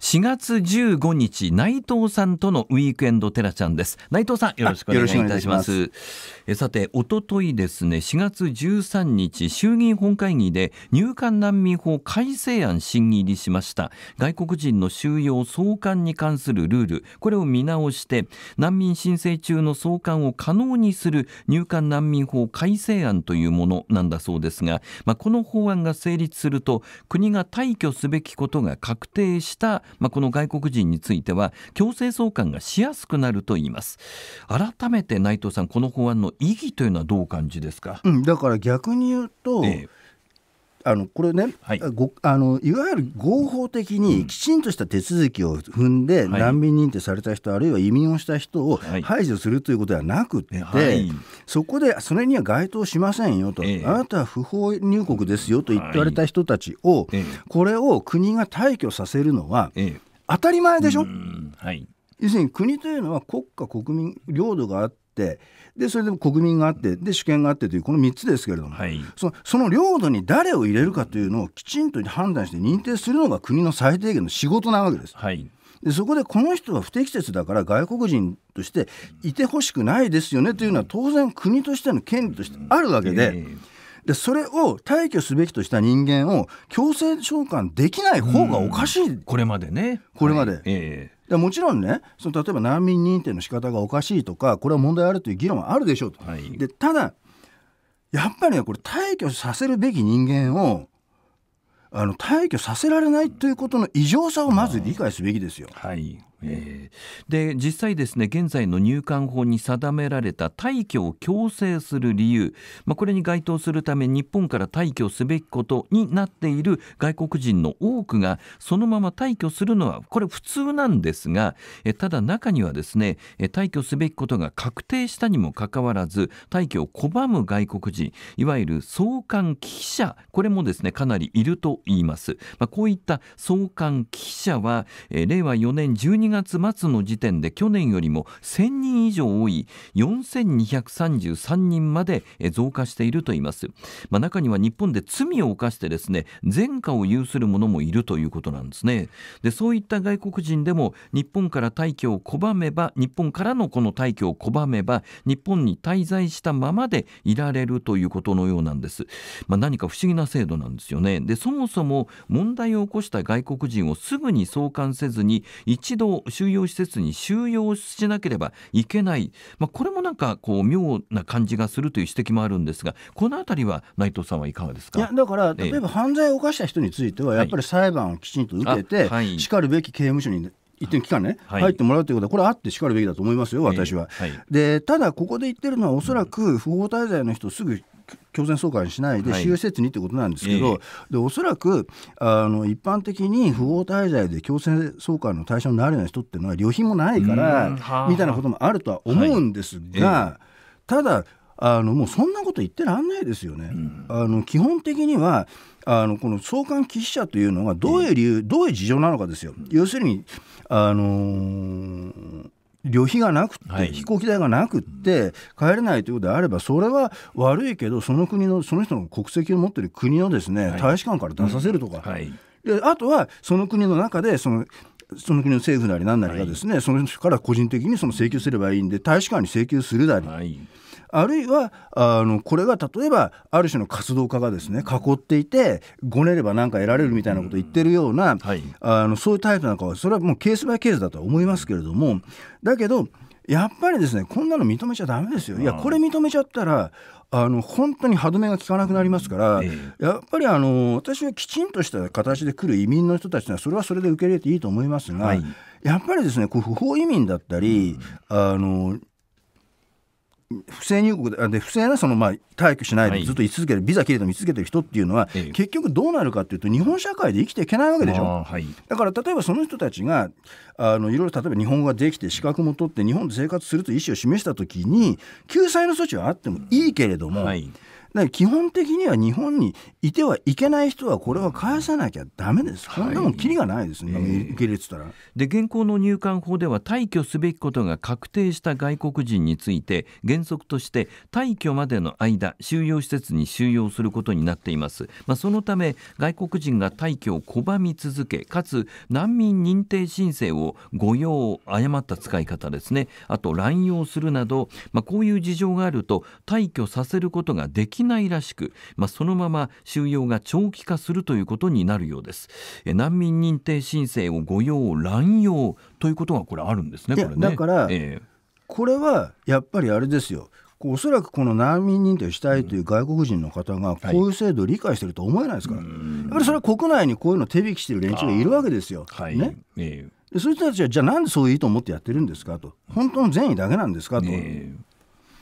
4月15日、内藤さんとのウィークエンドテラちゃんです。内藤さん、よろしくお願いいたします。えさて、おとといですね、4月13日、衆議院本会議で入管難民法改正案審議入りしました。外国人の収容送還に関するルール、これを見直して、難民申請中の送還を可能にする入管難民法改正案というものなんだそうですが、まあ、この法案が成立すると、国が退去すべきことが確定したまあ、この外国人については強制送還がしやすくなると言います改めて内藤さんこの法案の意義というのはどう感じですか、うん、だから逆に言うと、ええあのこれね、はい、ごあのいわゆる合法的にきちんとした手続きを踏んで、難民認定された人、あるいは移民をした人を排除するということではなくて、そこでそれには該当しませんよと、あなたは不法入国ですよと言われた人たちを、これを国が退去させるのは、当たり前でしょ。はい要するに国というのは国家、国民、領土があっってでそれで国民があってで主権があってというこの3つですけれども、はい、その領土に誰を入れるかというのをきちんと判断して認定するのが国の最低限の仕事なわけです。はいでそこでこの人は不適切だから外国人としていてほしくないですよねというのは当然国としての権利としてあるわけで。でそれを退去すべきとした人間を強制召喚できない方がおかしい、うん、これまでねこれまで、はい、えーでもちろんねその例えば難民認定の仕方がおかしいとかこれは問題あるという議論はあるでしょうと。はい、でただやっぱりねこれ退去させるべき人間をあの退去させられないということの異常さをまず理解すべきですよ。はいえー、で実際ですね現在の入管法に定められた退去を強制する理由、まあ、これに該当するため日本から退去すべきことになっている外国人の多くがそのまま退去するのはこれ普通なんですがえただ中にはですね退去すべきことが確定したにもかかわらず退去を拒む外国人いわゆる送還記者これもですねかなりいると言います。まあ、こういった送還記者は、え令和4年12 12月末の時点で去年よりも1000人以上多い4233人まで増加しているといいます、まあ、中には日本で罪を犯してですね前科を有する者もいるということなんですねでそういった外国人でも日本から退去を拒めば日本からのこの退去を拒めば日本に滞在したままでいられるということのようなんです、まあ、何か不思議な制度なんですよねでそもそも問題を起こした外国人をすぐに送還せずに一度収容施設に収容しなければいけない、まあ、これもなんかこう妙な感じがするという指摘もあるんですがこのあたりは内藤さんはいかがですかいやだから例えば犯罪を犯した人についてはやっぱり裁判をきちんと受けて、はい、しかるべき刑務所に一定期間ね、はい、入ってもらうということは、これあってしかるべきだと思いますよ、私は。えーはい、でただ、ここで言ってるのは、おそらく不法滞在の人、すぐ強制送還しないで、収容施設にってことなんですけど、でおそらくあの一般的に不法滞在で強制送還の対象になるような人っていうのは旅費もないから、みたいなこともあるとは思うんですが、ただあのもうそんなこと言ってらんないですよね。うん、あの基本的にはあのこの送還忌避者というのがどういう理由、えー、どういう事情なのかですよ。要するに、あのー旅費がなくて、はい、飛行機代がなくって帰れないということであればそれは悪いけどその国のその人の国籍を持ってる国のですね、はい、大使館から出させるとか、うんはい、であとはその国の中でそのその国の政府なり何なりがですね、その人から個人的にその請求すればいいんで大使館に請求するだり。あるいはあのこれが例えばある種の活動家がですね囲っていてごねれば何か得られるみたいなことを言ってるような、うんはい、あのそういうタイプなんかはそれはもうケースバイケースだとは思いますけれどもだけどやっぱりですねこんなの認めちゃだめですよ。いやこれ認めちゃったらあの本当に歯止めが効かなくなりますから、ええ、やっぱりあの私はきちんとした形で来る移民の人たちはそれはそれで受け入れていいと思いますが、はい、やっぱりですねこう不法移民だったり、うん、あの不正入国でで不正なそのまあ退去しないでずっと居続ける、はい、ビザ切れても居続けてる人っていうのは、ええ、結局どうなるかっていうと日本社会で生きていけないわけでしょ、はい、だから例えばその人たちがあのいろいろ例えば日本語ができて資格も取って日本で生活するという意思を示した時に救済の措置はあってもいいけれども。はい、基本的には日本にいてはいけない人はこれは返さなきゃだめです、こんなもん、きりがないですね、受け入れてたら。で、現行の入管法では、退去すべきことが確定した外国人について、原則として退去までの間、収容施設に収容することになっています。まあ、そのため、外国人が退去を拒み続け、かつ難民認定申請を誤用、誤った使い方ですね、あと乱用するなど、まあ、こういう事情があると、退去させることができきないらしく、まあ、そのまま収容が長期化するということになるようですえ難民認定申請を御用乱用ということがこれあるんですねこれねだから、えー、これはやっぱりあれですよおそらくこの難民認定したいという外国人の方がこういう制度を理解してると思えないですから、やっぱりそれは国内にこういうのを手引きしてる連中がいるわけですよ。はい、ね、えー、そういう人たちはじゃあなんでそういう意図を持ってやってるんですかと本当の善意だけなんですかと。えー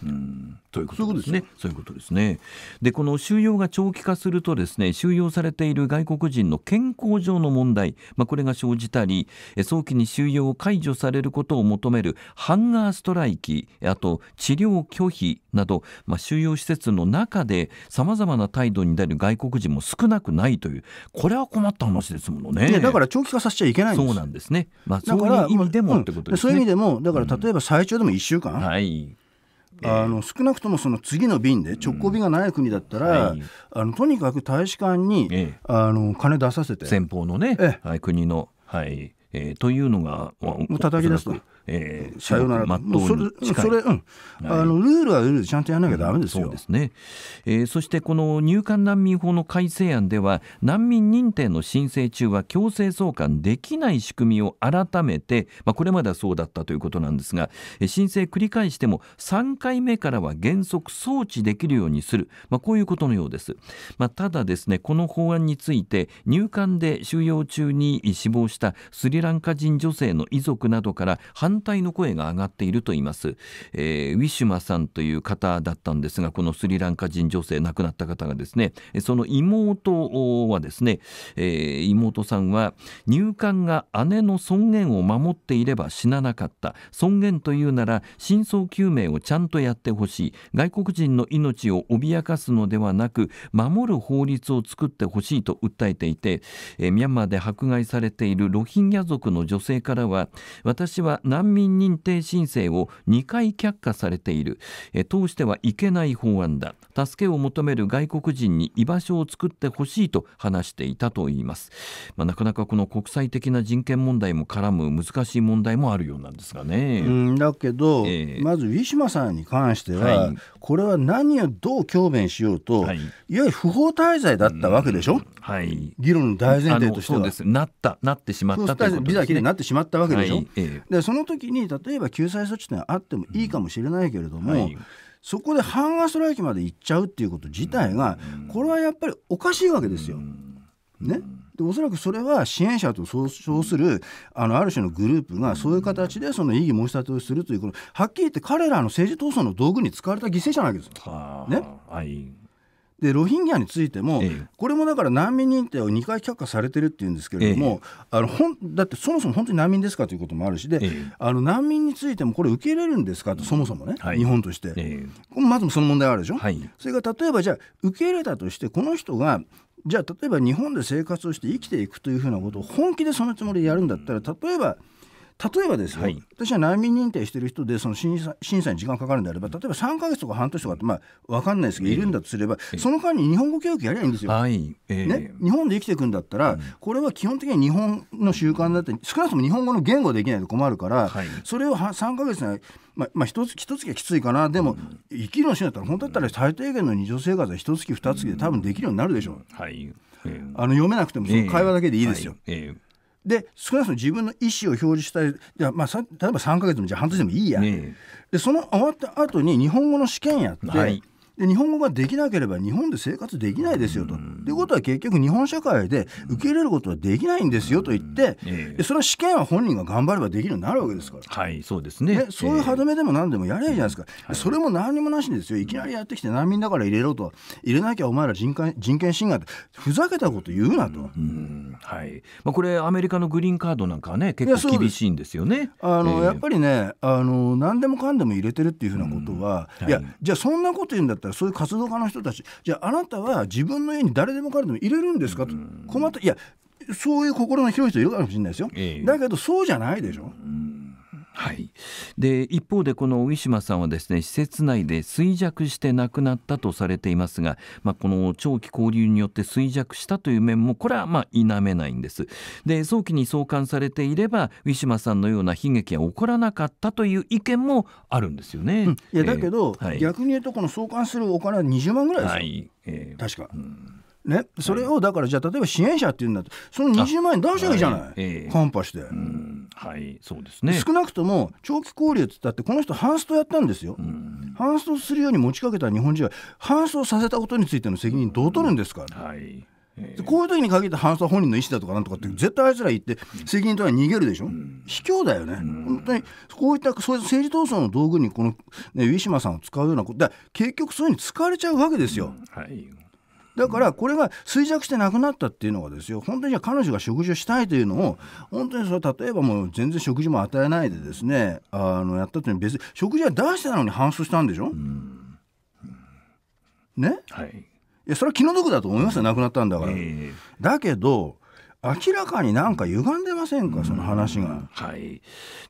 うんということですね。そういうことですね。で、この収容が長期化するとですね、収容されている外国人の健康上の問題、まあ、これが生じたり、早期に収容を解除されることを求めるハンガーストライキ、あと治療拒否など、まあ、収容施設の中でさまざまな態度に出る外国人も少なくないという、これは困った話ですものね。だから長期化させちゃいけないそうなんですね。まあ、そういう意味でも、ねうん、そういう意味でも、だから例えば最長でも1週間。うん、はい。あの少なくともその次の便で直行便がない国だったら、うんはい、あのとにかく大使館に、ええ、あの金出させて先方のね、ええ、はい、国の、はいえー、というのが、まあ、叩き出すと。えー、さよならまっとうにそれ、うん、あのルールはルールちゃんとやらなきゃだめですよ、うん、そうですね、えー、そしてこの入管難民法の改正案では難民認定の申請中は強制送還できない仕組みを改めて、まあ、これまではそうだったということなんですが申請繰り返しても3回目からは原則送致できるようにする、まあ、こういうことのようです、まあ、ただですねこの法案について入管で収容中に死亡したスリランカ人女性の遺族などから反反対の声が上がっているといいます、えー、ウィシュマさんという方だったんですがこのスリランカ人女性亡くなった方がですねその妹はですね、えー、妹さんは入管が姉の尊厳を守っていれば死ななかった尊厳というなら真相究明をちゃんとやってほしい外国人の命を脅かすのではなく守る法律を作ってほしいと訴えていて、えー、ミャンマーで迫害されているロヒンギャ族の女性からは私は難難民認定申請を2回却下されている、え通してはいけない法案だ助けを求める外国人に居場所を作ってほしいと話していたといいます、まあ、なかなかこの国際的な人権問題も絡む難しい問題もあるようなんですがね、ん、だけど、えー、まずウィシュマさんに関しては、はい、これは何をどう強弁しようと、はい、いわゆる不法滞在だったわけでしょ、はい、議論の大前提としてはですなったなってしまったということです、ね、ビザ切れになってしまったわけでしょ、はいええ、でその時に例えば救済措置というのはあってもいいかもしれないけれども、うんはい、そこでンガストライキまで行っちゃうっていうこと自体が、うん、これはやっぱりおかしいわけですよ。うん、ね、でおそらくそれは支援者とそうするあのある種のグループがそういう形でその異議申し立てをするということはっきり言って彼らの政治闘争の道具に使われた犠牲者なわけです。ねはいでロヒンギャについても、ええ、これもだから難民認定を2回却下されてるっていうんですけれども、え、あのほんだってそもそも本当に難民ですかということもあるしで、あの難民についてもこれ受け入れるんですかと、そもそもね、はい、日本として、ええ、まずその問題あるでしょ、はい、それが例えばじゃあ受け入れたとしてこの人がじゃあ例えば日本で生活をして生きていくというふうなことを本気でそのつもりでやるんだったら例えば、うん例えばですよ、はい、私は難民認定してる人でその審査審査に時間かかるんであれば例えば3か月とか半年とかって、まあ、分かんないですけどいるんだとすれば、えー、その間に日本語教育やりゃいいんですよ。はいえー、ね、日本で生きていくんだったら、うん、これは基本的に日本の習慣だって少なくとも日本語の言語できないと困るから、はい、それをは3か月のまあ、まあ、一つ一月きついかなでも、生きるのしなったら本当だったら最低限の日常生活は一月二月で多分できるようになるでしょう。うん、はい、えー、あの読めなくても会話だけでいいですよ。えー、はいえーで少なくとも自分の意思を表示したいじまあ、例えば3か月もじゃ半年でもいいや、ね、でその終わった後に日本語の試験やって、はいで日本語ができなければ日本で生活できないですよと。と、うん、いうことは結局日本社会で受け入れることはできないんですよと言って、うんえー、その試験は本人が頑張ればできるようになるわけですから、はいそうですね、ね、そういう歯止めでも何でもやれじゃないですか、はい、それも何にもなしですよいきなりやってきて難民だから入れろと入れなきゃお前ら人人権侵害ってふざけたこと言うなと。うんはいまあ、これアメリカのグリーンカードなんかね結構厳しいんですよね。あの、えー、やっぱりねあの何でもかんでも入れてるっていうふうなことは、はい、いやじゃあそんなこと言うんだったらったらそういう活動家の人たちじゃああなたは自分の家に誰でも彼でも入れるんですかと困ったいやそういう心の広い人いるかもしれないですよ、ええ、だけどそうじゃないでしょ。うんはい、で一方でこのウマさんはですね施設内で衰弱して亡くなったとされていますが、まあ、この長期交流によって衰弱したという面もこれはまあ否めないんですで早期に送還されていればウィシュマさんのような悲劇は起こらなかったという意見もあるんですよね、うん、いやだけど、えーはい、逆に言うとこの送還するお金は20万ぐらいですよ、はいえー、確か。うんね、それをだからじゃあ例えば支援者っていうんだとその20万円出したらいいじゃない、はいえー、カンパして。うんはい、そうですね少なくとも長期交流ってったってこの人ハンストやったんですよ、うハンストするように持ちかけた日本人はハンストさせたことについての責任どう取るんですか、ね、うん、こういう時に限って反は本人の意思だとかなんとかって絶対あいつら言って責任とは逃げるでしょ、卑怯だよね、本当にこういったそういう政治闘争の道具にこの、ね、ウィシュマさんを使うようなことだ結局そういうふうに使われちゃうわけですよ。はいだからこれが衰弱してなくなったっていうのはですよ本当にじゃ彼女が食事をしたいというのを本当にそ例えばもう全然食事も与えないでですねあのやったというのは別に食事は出してたのに反則したんでしょ、うんね、はい、いやそれは気の毒だと思いますよ亡くなったんだから。えー、だけど明らかになんか歪んでませんか、その話が。はい、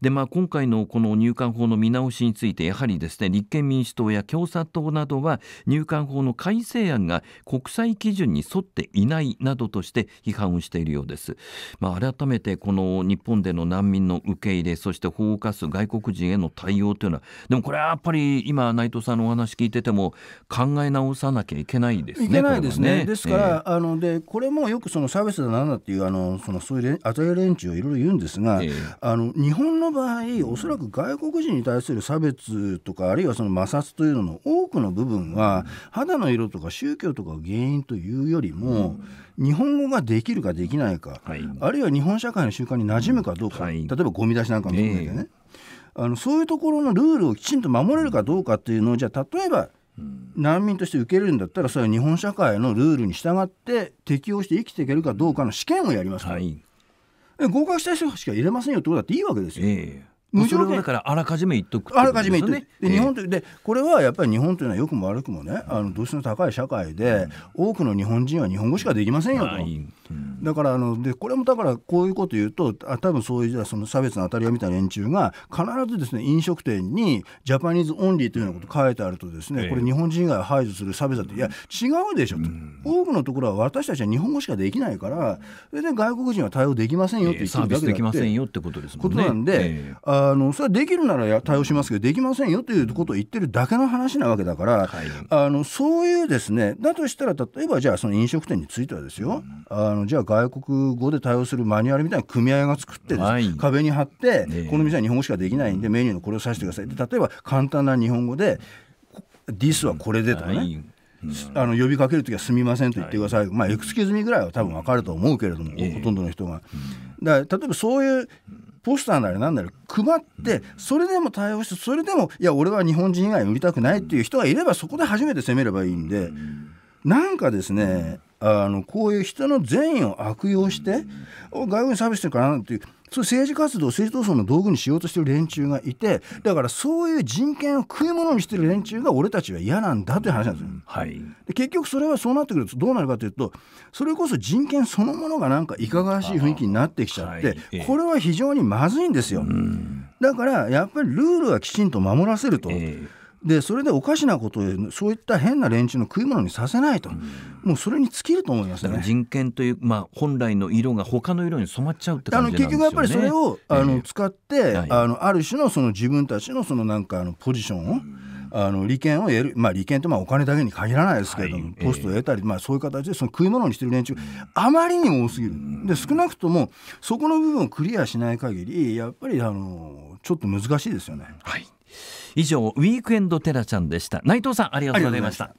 で、まあ、今回のこの入管法の見直しについて、やはりですね、立憲民主党や共産党などは、入管法の改正案が国際基準に沿っていないなどとして批判をしているようです。まあ、改めて、この日本での難民の受け入れ、そして法を犯す外国人への対応というのは、でもこれはやっぱり今、内藤さんのお話聞いてても、考え直さなきゃいけないですね。いけないですね。ねですから、えー、あのでこれもよくその差別だなんだっていうあのそのそういう与え連中をいろいろ言うんですが、えあの日本の場合おそらく外国人に対する差別とかあるいはその摩擦というのの多くの部分は、肌の色とか宗教とかが原因というよりも、うん、日本語ができるかできないか、はい、あるいは日本社会の習慣に馴染むかどうか、はい、例えばゴミ出しなんかも含めてね、え、あのそういうところのルールをきちんと守れるかどうかっていうのをじゃあ例えば難民として受けるんだったらそれは日本社会のルールに従って適応して生きていけるかどうかの試験をやりますから、はい、合格した人しか入れませんよってことだっていいわけですよ。えー無条件だからあらかじめ言っとく、ね、あらかじめ言っとく、えー、日本とでこれはやっぱり日本というのはよくも悪くもねあの度数の高い社会で、多くの日本人は日本語しかできませんよと、だからあのでこれもだからこういうこと言うとあ多分そういうその差別の当たり屋みたいな連中が必ずですね飲食店にジャパニーズオンリーというようなこと書いてあるとですね、これ日本人以外排除する差別だっていや違うでしょと、多くのところは私たちは日本語しかできないからそれで外国人は対応できませんよって言ってるだけだって、えー、できませんよってことですもんね。ことなんで、えーあのそれはできるならや対応しますけどできませんよということを言ってるだけの話なわけだから、はい、あのそういうですねだとしたら例えばじゃあその飲食店についてはですよ、あのじゃあ外国語で対応するマニュアルみたいな組合が作って、はい、壁に貼って、ね、この店は日本語しかできないんでメニューのこれを指してくださいで例えば簡単な日本語で「ディスはこれで」とかね、はいあの呼びかけるときは「すみません」と言ってください、はい、まあエクスキューズミぐらいは多分分かると思うけれども、ほとんどの人が。だ例えばそういうポスターなりなんなり配ってそれでも対応してそれでもいや俺は日本人以外売りたくないっていう人がいればそこで初めて攻めればいいんで。なんかですね、あのこういう人の善意を悪用して、外国にサービスしてるかなっていう。そう政治活動政治闘争の道具にしようとしてる連中がいてだからそういう人権を食い物にしてる連中が俺たちは嫌なんだという話なんですよ。はい、で結局それはそうなってくるとどうなるかというとそれこそ人権そのものがなんかいかがわしい雰囲気になってきちゃって、はい、これは非常にまずいんですよ。だからやっぱりルールはきちんと守らせると。えーでそれでおかしなことをそういった変な連中の食い物にさせないと、うん、もうそれに尽きると思います、ね、人権という、まあ、本来の色が他の色に染まっちゃうって感じなんですよ、ね、あの結局やっぱりそれをあの、使って、あのある種のその自分たちのそのなんかあのポジションを、うんあの利権を得る、まあ、利権ってまあお金だけに限らないですけれども、はい、ポストを得たり、えー、まあ、そういう形でその食い物にしてる連中、あまりにも多すぎる、で少なくともそこの部分をクリアしない限り、やっぱりあのちょっと難しいですよね。はい以上ウィークエンドテラちゃんでした内藤さんありがとうございました